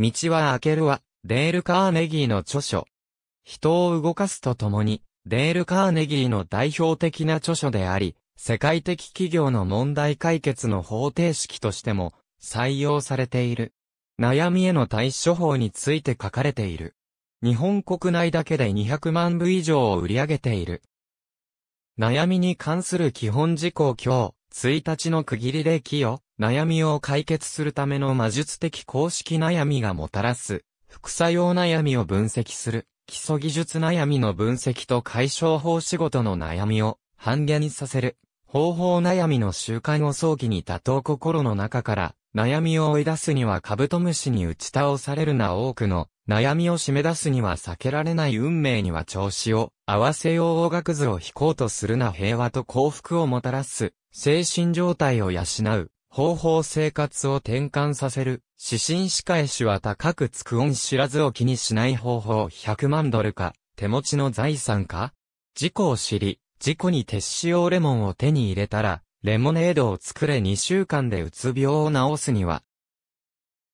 道は開けるは、デール・カーネギーの著書。人を動かすとともに、デール・カーネギーの代表的な著書であり、世界的企業の問題解決の方程式としても採用されている。悩みへの対処法について書かれている。日本国内だけで200万部以上を売り上げている。悩みに関する基本事項今日、1日の区切りで記よ。悩みを解決するための魔術的公式悩みがもたらす、副作用悩みを分析する、基礎技術悩みの分析と解消法仕事の悩みを半減させる、方法悩みの習慣を早期に打倒心の中から悩みを追い出すにはカブトムシに打ち倒されるな多くの悩みを締め出すには避けられない運命には調子を合わせよう音学図を引こうとするな平和と幸福をもたらす精神状態を養う方法生活を転換させる。指針仕返しは高くつく恩知らずを気にしない方法100万ドルか、手持ちの財産か事故を知り、事故に鉄使用レモンを手に入れたら、レモネードを作れ2週間でうつ病を治すには、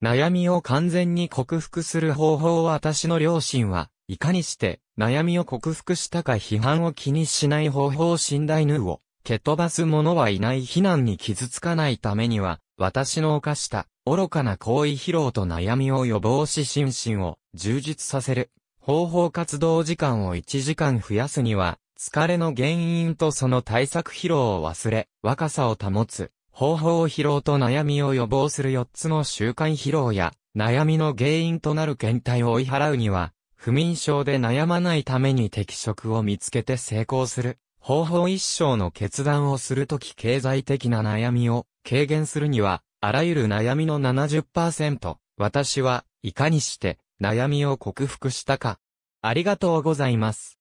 悩みを完全に克服する方法を私の両親は、いかにして、悩みを克服したか批判を気にしない方法を信頼ヌーを、蹴飛ばす者はいない避難に傷つかないためには、私の犯した愚かな行為疲労と悩みを予防し心身を充実させる。方法活動時間を1時間増やすには、疲れの原因とその対策疲労を忘れ、若さを保つ。方法疲労と悩みを予防する4つの習慣疲労や、悩みの原因となる検体を追い払うには、不眠症で悩まないために適職を見つけて成功する。方法一生の決断をするとき経済的な悩みを軽減するには、あらゆる悩みの70%、私はいかにして悩みを克服したか。ありがとうございます。